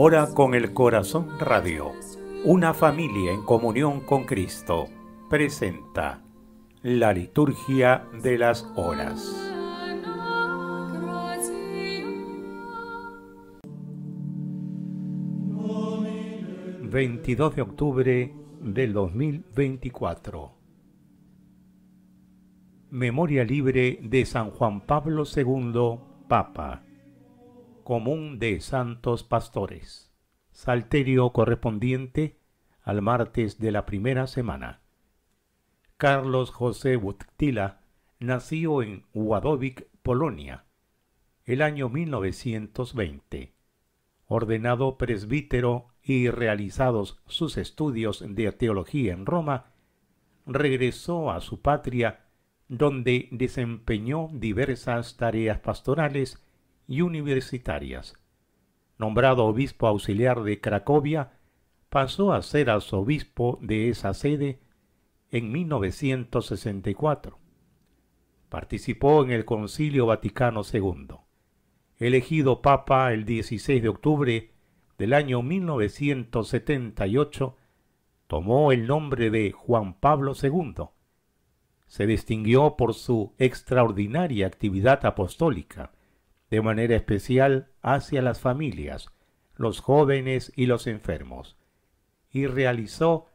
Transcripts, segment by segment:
Hora con el Corazón Radio, una familia en comunión con Cristo, presenta la liturgia de las horas. ...22 de octubre del 2024... ...Memoria Libre de San Juan Pablo II, Papa común de santos pastores. Salterio correspondiente al martes de la primera semana. Carlos José Buttila nació en Wadowic, Polonia, el año 1920. Ordenado presbítero y realizados sus estudios de teología en Roma, regresó a su patria donde desempeñó diversas tareas pastorales y universitarias. Nombrado obispo auxiliar de Cracovia, pasó a ser arzobispo de esa sede en 1964. Participó en el Concilio Vaticano II. Elegido papa el 16 de octubre del año 1978, tomó el nombre de Juan Pablo II. Se distinguió por su extraordinaria actividad apostólica de manera especial hacia las familias, los jóvenes y los enfermos, y realizó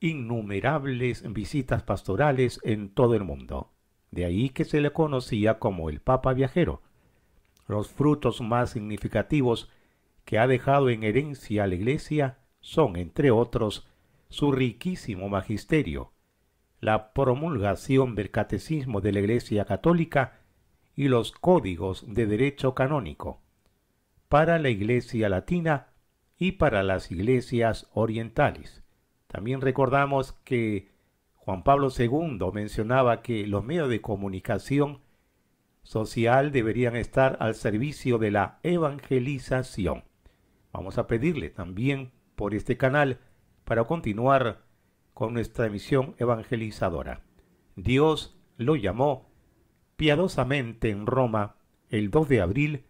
innumerables visitas pastorales en todo el mundo. De ahí que se le conocía como el Papa Viajero. Los frutos más significativos que ha dejado en herencia a la Iglesia son, entre otros, su riquísimo magisterio, la promulgación del catecismo de la Iglesia Católica y los códigos de derecho canónico para la Iglesia Latina y para las iglesias orientales. También recordamos que Juan Pablo II mencionaba que los medios de comunicación social deberían estar al servicio de la evangelización. Vamos a pedirle también por este canal para continuar con nuestra misión evangelizadora. Dios lo llamó piadosamente en Roma el 2 de abril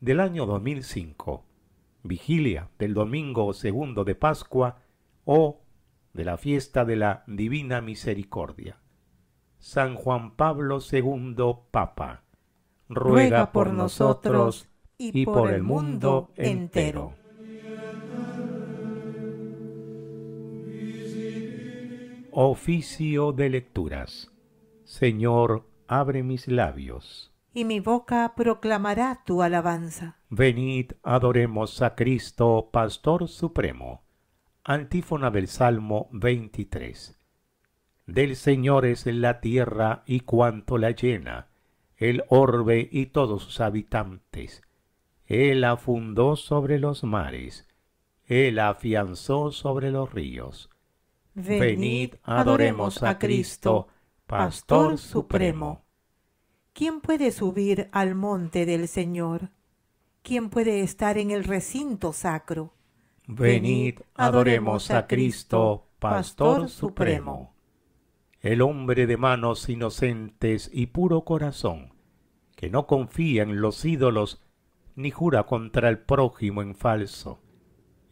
del año 2005, vigilia del domingo segundo de Pascua o de la fiesta de la Divina Misericordia. San Juan Pablo II Papa, ruega, por, nosotros y, por, por el mundo entero. Oficio de lecturas. Señor, abre mis labios. Y mi boca proclamará tu alabanza. Venid, adoremos a Cristo, Pastor Supremo. Antífona del Salmo 23. Del Señor es la tierra y cuanto la llena, el orbe y todos sus habitantes. Él afundó sobre los mares, él afianzó sobre los ríos. Venid, adoremos a Cristo, Pastor Supremo. ¿Quién puede subir al monte del Señor? ¿Quién puede estar en el recinto sacro? Venid, adoremos a Cristo, Pastor Supremo. El hombre de manos inocentes y puro corazón, que no confía en los ídolos ni jura contra el prójimo en falso.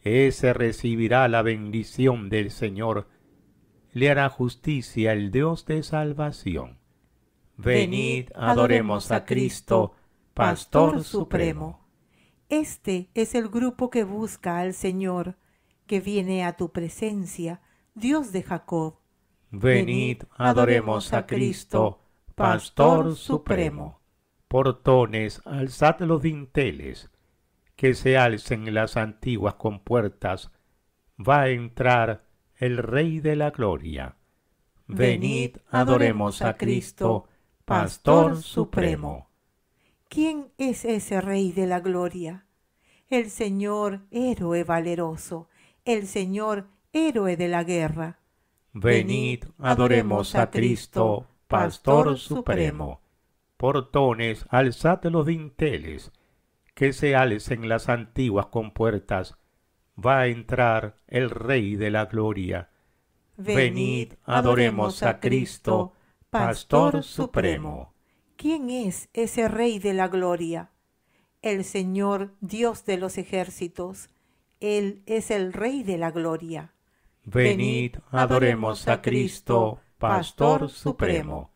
Ese recibirá la bendición del Señor le hará justicia el Dios de salvación. Venid, adoremos a Cristo, Pastor Supremo. Este es el grupo que busca al Señor, que viene a tu presencia, Dios de Jacob. Venid, adoremos a Cristo, Pastor Supremo. Portones, alzad los dinteles, que se alcen las antiguas compuertas. Va a entrar el Rey de la Gloria. Venid, adoremos a Cristo, Pastor Supremo. ¿Quién es ese Rey de la Gloria? El Señor héroe valeroso, el Señor héroe de la guerra. Venid, adoremos a Cristo, Pastor Supremo. Portones, alzad los dinteles, que se alcen las antiguas compuertas, va a entrar el Rey de la Gloria. Venid, adoremos a Cristo, Pastor Supremo. ¿Quién es ese Rey de la Gloria? El Señor Dios de los ejércitos. Él es el Rey de la Gloria. Venid, adoremos a Cristo, Pastor Supremo.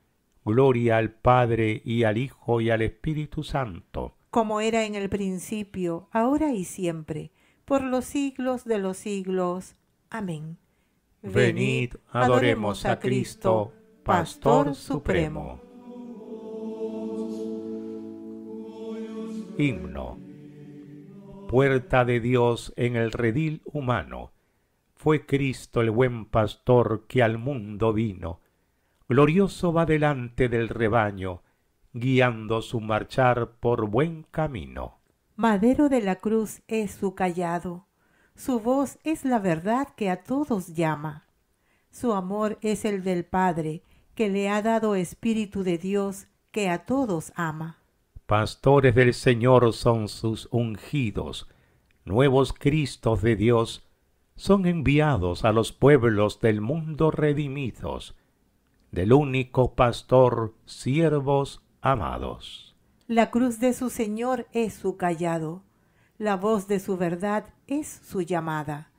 Gloria al Padre y al Hijo y al Espíritu Santo. Como era en el principio, ahora y siempre por los siglos de los siglos. Amén. Venid, adoremos a Cristo, Pastor Supremo. Himno. Puerta de Dios en el redil humano. Fue Cristo el buen pastor que al mundo vino. Glorioso va delante del rebaño, guiando su marchar por buen camino. Madero de la cruz es su callado. Su voz es la verdad que a todos llama. Su amor es el del Padre, que le ha dado Espíritu de Dios, que a todos ama. Pastores del Señor son sus ungidos, nuevos Cristos de Dios, son enviados a los pueblos del mundo redimidos, del único pastor, siervos amados. La cruz de su Señor es su callado. La voz de su verdad es su llamada.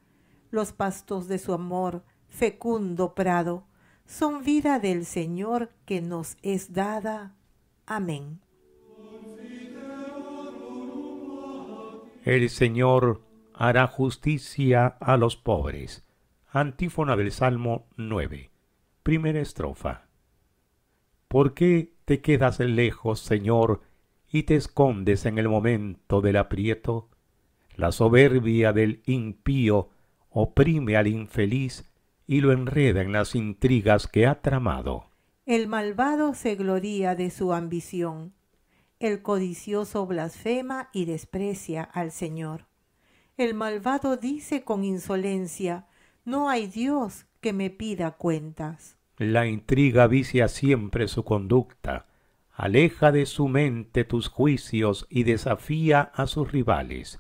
Los pastos de su amor, fecundo prado, son vida del Señor que nos es dada. Amén. El Señor hará justicia a los pobres. Antífona del Salmo 9. Primera estrofa. ¿Por qué te quedas lejos, Señor? y te escondes en el momento del aprieto. La soberbia del impío oprime al infeliz y lo enreda en las intrigas que ha tramado. El malvado se gloría de su ambición. El codicioso blasfema y desprecia al Señor. El malvado dice con insolencia, no hay Dios que me pida cuentas. La intriga vicia siempre su conducta Aleja de su mente tus juicios y desafía a sus rivales.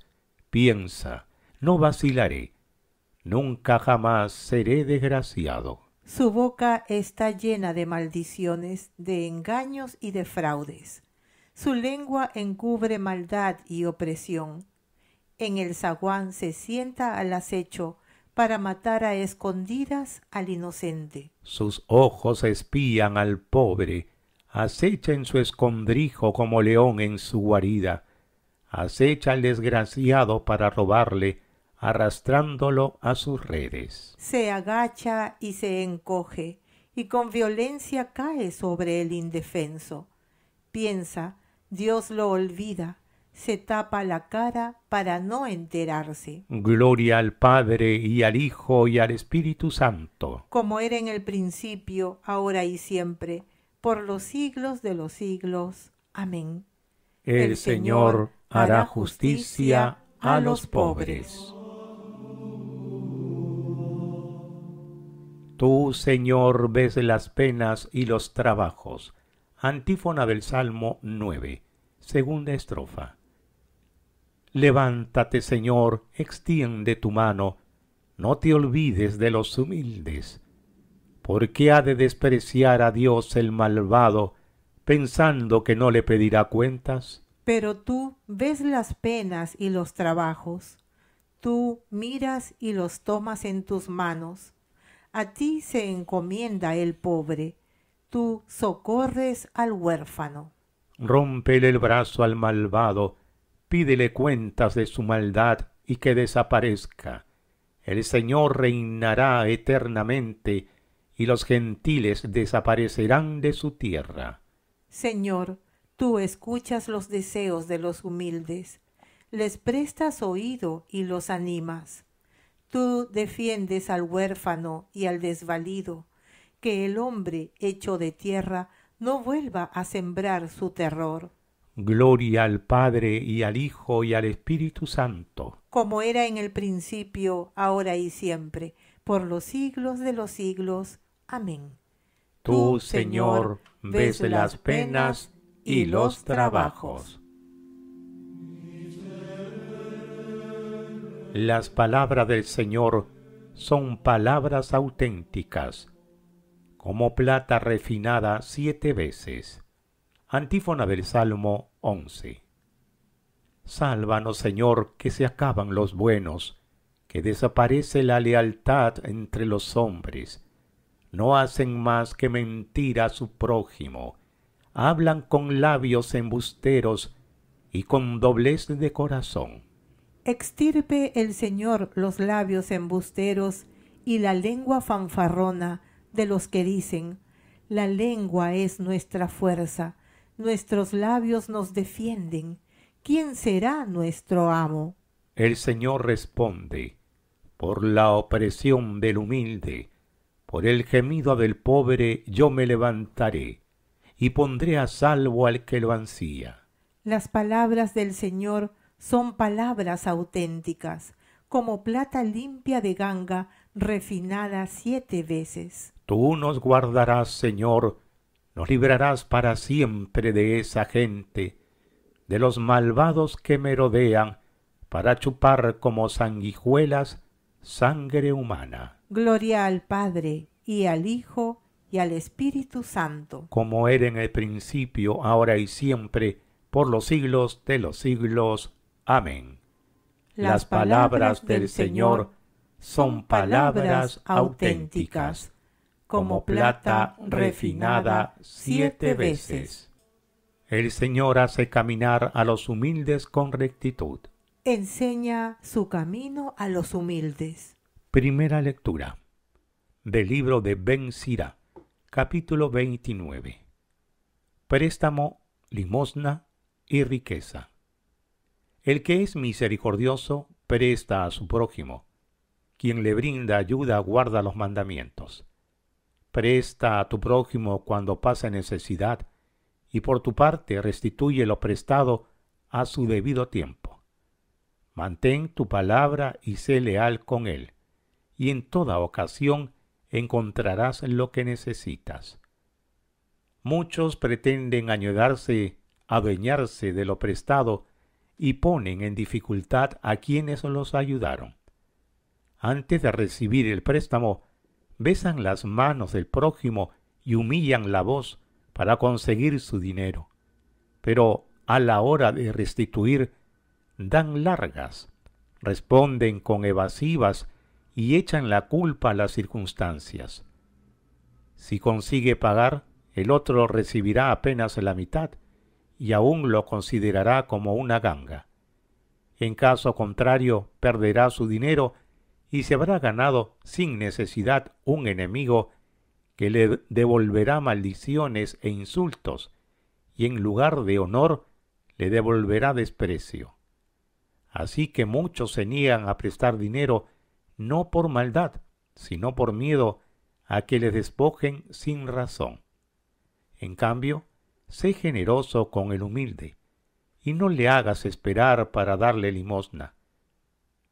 Piensa, no vacilaré. Nunca jamás seré desgraciado. Su boca está llena de maldiciones, de engaños y de fraudes. Su lengua encubre maldad y opresión. En el zaguán se sienta al acecho para matar a escondidas al inocente. Sus ojos espían al pobre acecha en su escondrijo como león en su guarida, acecha al desgraciado para robarle, arrastrándolo a sus redes. Se agacha y se encoge, y con violencia cae sobre el indefenso. Piensa, Dios lo olvida, se tapa la cara para no enterarse. Gloria al Padre y al Hijo y al Espíritu Santo. Como era en el principio, ahora y siempre por los siglos de los siglos. Amén. El, Señor, Señor hará justicia a los pobres. Tú, Señor, ves las penas y los trabajos. Antífona del Salmo 9, segunda estrofa. Levántate, Señor, extiende tu mano, no te olvides de los humildes ¿Por qué ha de despreciar a Dios el malvado, pensando que no le pedirá cuentas? Pero tú ves las penas y los trabajos, tú miras y los tomas en tus manos. A ti se encomienda el pobre, tú socorres al huérfano. Rómpele el brazo al malvado, pídele cuentas de su maldad y que desaparezca. El Señor reinará eternamente y los gentiles desaparecerán de su tierra. Señor, tú escuchas los deseos de los humildes, les prestas oído y los animas. Tú defiendes al huérfano y al desvalido, que el hombre hecho de tierra no vuelva a sembrar su terror. Gloria al Padre y al Hijo y al Espíritu Santo. Como era en el principio, ahora y siempre, por los siglos de los siglos. Amén. Tú, Señor, ves las penas y los trabajos. Las palabras del Señor son palabras auténticas, como plata refinada siete veces. Antífona del Salmo 11. Sálvanos, Señor, que se acaban los buenos que desaparece la lealtad entre los hombres. No hacen más que mentir a su prójimo. Hablan con labios embusteros y con doblez de corazón. Extirpe el Señor los labios embusteros y la lengua fanfarrona de los que dicen, la lengua es nuestra fuerza, nuestros labios nos defienden. ¿Quién será nuestro amo? El Señor responde, por la opresión del humilde, por el gemido del pobre yo me levantaré, y pondré a salvo al que lo ansía. Las palabras del Señor son palabras auténticas, como plata limpia de ganga refinada siete veces. Tú nos guardarás, Señor, nos librarás para siempre de esa gente, de los malvados que me rodean, para chupar como sanguijuelas sangre humana. Gloria al Padre y al Hijo y al Espíritu Santo. Como era en el principio, ahora y siempre, por los siglos de los siglos. Amén. Las, palabras, del Señor son palabras auténticas, como plata refinada siete veces. El Señor hace caminar a los humildes con rectitud enseña su camino a los humildes. Primera lectura del libro de Ben Sira, capítulo 29. Préstamo, limosna y riqueza. El que es misericordioso presta a su prójimo. Quien le brinda ayuda guarda los mandamientos. Presta a tu prójimo cuando pasa necesidad, y por tu parte restituye lo prestado a su debido tiempo Mantén tu palabra y sé leal con Él, y en toda ocasión encontrarás lo que necesitas. Muchos pretenden añadarse, adueñarse de lo prestado y ponen en dificultad a quienes los ayudaron. Antes de recibir el préstamo, besan las manos del prójimo y humillan la voz para conseguir su dinero. Pero a la hora de restituir, dan largas, responden con evasivas y echan la culpa a las circunstancias. Si consigue pagar, el otro recibirá apenas la mitad y aún lo considerará como una ganga. En caso contrario, perderá su dinero y se habrá ganado sin necesidad un enemigo que le devolverá maldiciones e insultos, y en lugar de honor le devolverá desprecio. Así que muchos se niegan a prestar dinero no por maldad, sino por miedo a que les despojen sin razón. En cambio, sé generoso con el humilde, y no le hagas esperar para darle limosna.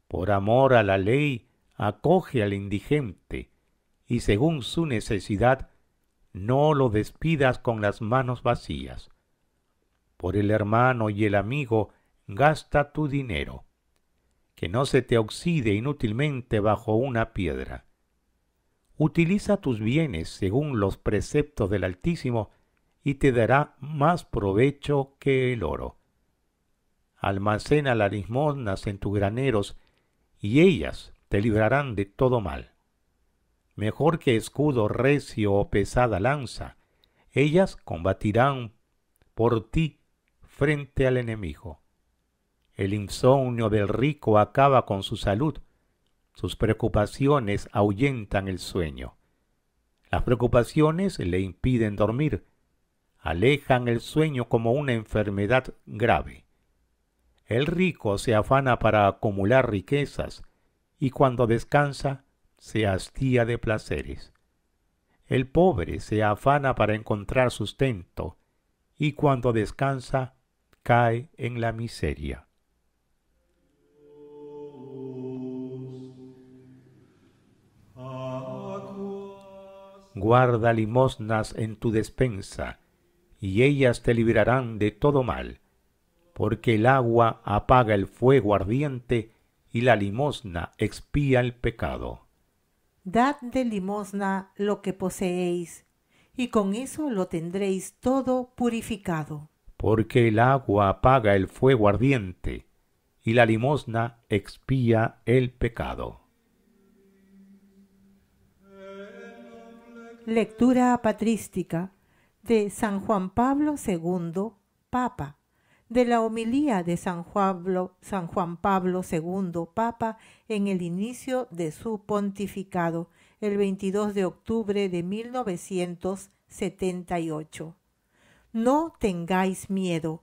Por amor a la ley, acoge al indigente, y según su necesidad, no lo despidas con las manos vacías. Por el hermano y el amigo, gasta tu dinero, que no se te oxide inútilmente bajo una piedra. Utiliza tus bienes según los preceptos del Altísimo y te dará más provecho que el oro. Almacena las limosnas en tus graneros y ellas te librarán de todo mal. Mejor que escudo recio o pesada lanza, ellas combatirán por ti frente al enemigo. El insomnio del rico acaba con su salud. Sus preocupaciones ahuyentan el sueño. Las preocupaciones le impiden dormir, alejan el sueño como una enfermedad grave. El rico se afana para acumular riquezas y cuando descansa se hastía de placeres. El pobre se afana para encontrar sustento y cuando descansa cae en la miseria. guarda limosnas en tu despensa, y ellas te librarán de todo mal, porque el agua apaga el fuego ardiente y la limosna expía el pecado. Dad de limosna lo que poseéis, y con eso lo tendréis todo purificado. Porque el agua apaga el fuego ardiente, y la limosna expía el pecado. Lectura patrística de San Juan Pablo II, Papa, de la homilía de San Juan, Pablo, San Juan Pablo II, Papa, en el inicio de su pontificado, el 22 de octubre de 1978. No tengáis miedo,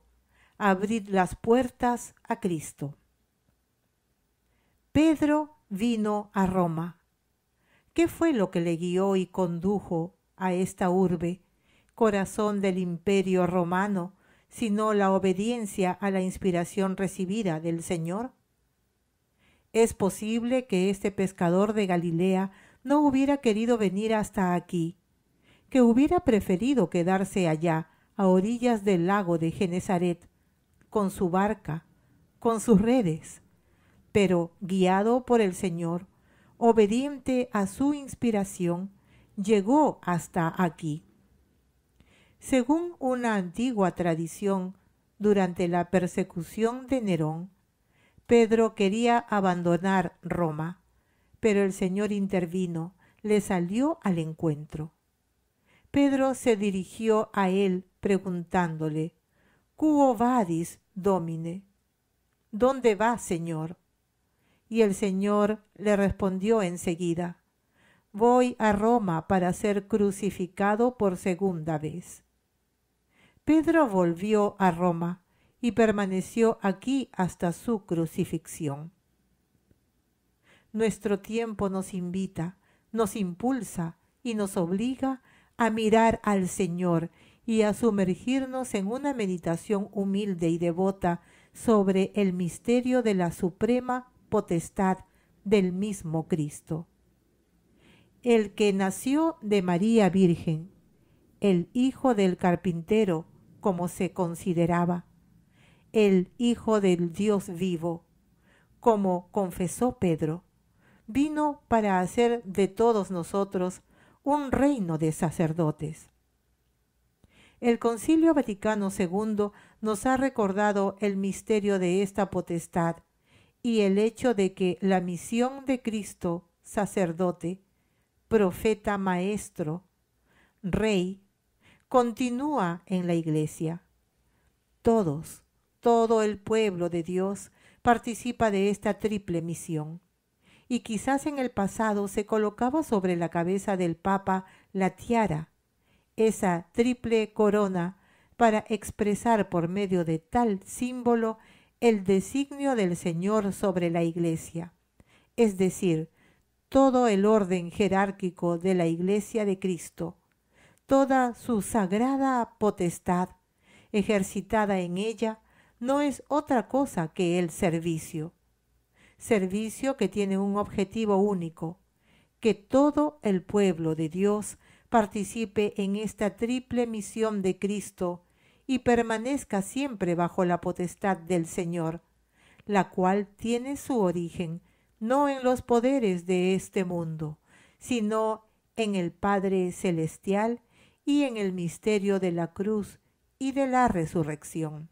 abrid las puertas a Cristo. Pedro vino a Roma ¿Qué fue lo que le guió y condujo a esta urbe, corazón del imperio romano, sino la obediencia a la inspiración recibida del Señor? Es posible que este pescador de Galilea no hubiera querido venir hasta aquí, que hubiera preferido quedarse allá, a orillas del lago de Genezaret, con su barca, con sus redes, pero guiado por el Señor, obediente a su inspiración, llegó hasta aquí. Según una antigua tradición, durante la persecución de Nerón, Pedro quería abandonar Roma, pero el Señor intervino, le salió al encuentro. Pedro se dirigió a él preguntándole, cuo vadis, Domine? ¿Dónde va Señor? Y el Señor le respondió enseguida, Voy a Roma para ser crucificado por segunda vez. Pedro volvió a Roma y permaneció aquí hasta su crucifixión. Nuestro tiempo nos invita, nos impulsa y nos obliga a mirar al Señor y a sumergirnos en una meditación humilde y devota sobre el misterio de la suprema potestad del mismo Cristo. El que nació de María Virgen, el hijo del carpintero, como se consideraba, el hijo del Dios vivo, como confesó Pedro, vino para hacer de todos nosotros un reino de sacerdotes. El Concilio Vaticano II nos ha recordado el misterio de esta potestad y el hecho de que la misión de Cristo, sacerdote, profeta maestro, rey, continúa en la iglesia. Todos, todo el pueblo de Dios participa de esta triple misión. Y quizás en el pasado se colocaba sobre la cabeza del Papa la tiara, esa triple corona, para expresar por medio de tal símbolo el designio del Señor sobre la Iglesia, es decir, todo el orden jerárquico de la Iglesia de Cristo, toda su sagrada potestad ejercitada en ella no es otra cosa que el servicio. Servicio que tiene un objetivo único, que todo el pueblo de Dios participe en esta triple misión de Cristo y permanezca siempre bajo la potestad del Señor, la cual tiene su origen no en los poderes de este mundo, sino en el Padre Celestial y en el misterio de la cruz y de la resurrección.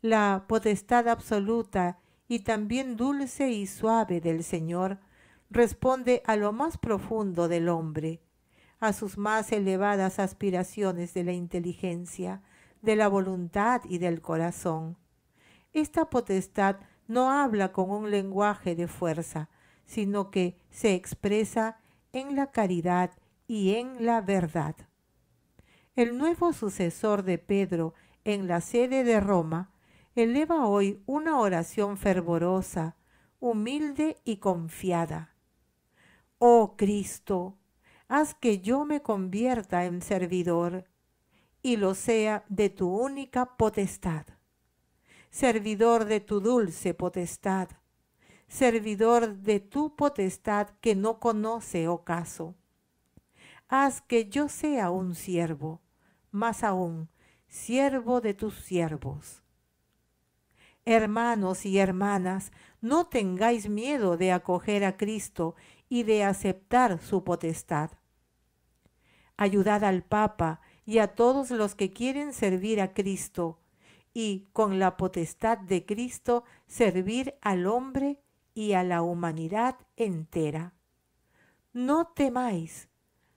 La potestad absoluta y también dulce y suave del Señor responde a lo más profundo del hombre, a sus más elevadas aspiraciones de la inteligencia, de la voluntad y del corazón. Esta potestad no habla con un lenguaje de fuerza, sino que se expresa en la caridad y en la verdad. El nuevo sucesor de Pedro en la sede de Roma eleva hoy una oración fervorosa, humilde y confiada. Oh Cristo, haz que yo me convierta en servidor y lo sea de tu única potestad. Servidor de tu dulce potestad, servidor de tu potestad que no conoce ocaso. Haz que yo sea un siervo, más aún, siervo de tus siervos. Hermanos y hermanas, no tengáis miedo de acoger a Cristo y de aceptar su potestad ayudad al Papa y a todos los que quieren servir a Cristo y con la potestad de Cristo servir al hombre y a la humanidad entera. No temáis,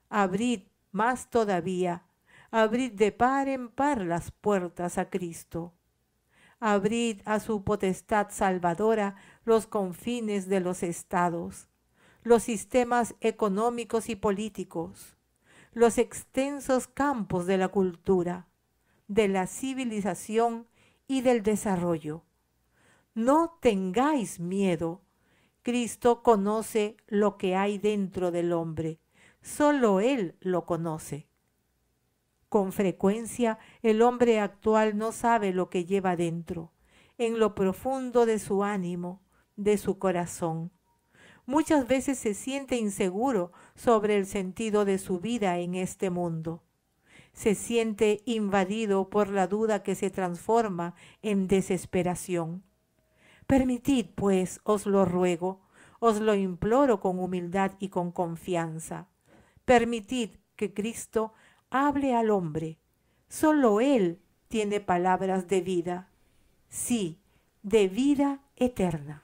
abrid más todavía, abrid de par en par las puertas a Cristo. Abrid a su potestad salvadora los confines de los estados, los sistemas económicos y políticos, los extensos campos de la cultura, de la civilización y del desarrollo. No tengáis miedo. Cristo conoce lo que hay dentro del hombre. Solo Él lo conoce. Con frecuencia el hombre actual no sabe lo que lleva dentro, en lo profundo de su ánimo, de su corazón. Muchas veces se siente inseguro sobre el sentido de su vida en este mundo. Se siente invadido por la duda que se transforma en desesperación. Permitid, pues, os lo ruego, os lo imploro con humildad y con confianza. Permitid que Cristo hable al hombre. Solo Él tiene palabras de vida. Sí, de vida eterna.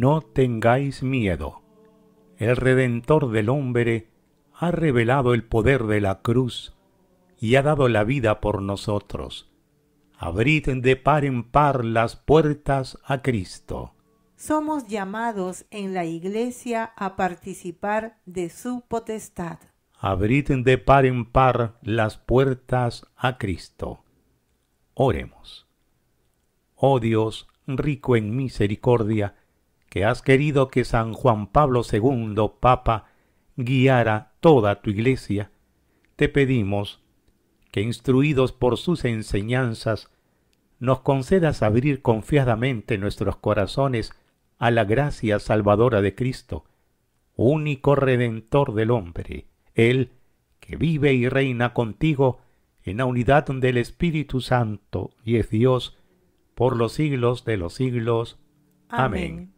No tengáis miedo. El Redentor del hombre ha revelado el poder de la cruz y ha dado la vida por nosotros. Abrid de par en par las puertas a Cristo. Somos llamados en la Iglesia a participar de su potestad. Abrid de par en par las puertas a Cristo. Oremos. Oh Dios, rico en misericordia, que has querido que San Juan Pablo II, Papa, guiara toda tu iglesia, te pedimos que, instruidos por sus enseñanzas, nos concedas abrir confiadamente nuestros corazones a la gracia salvadora de Cristo, único redentor del hombre, Él que vive y reina contigo en la unidad del Espíritu Santo y es Dios por los siglos de los siglos. Amén. Amén.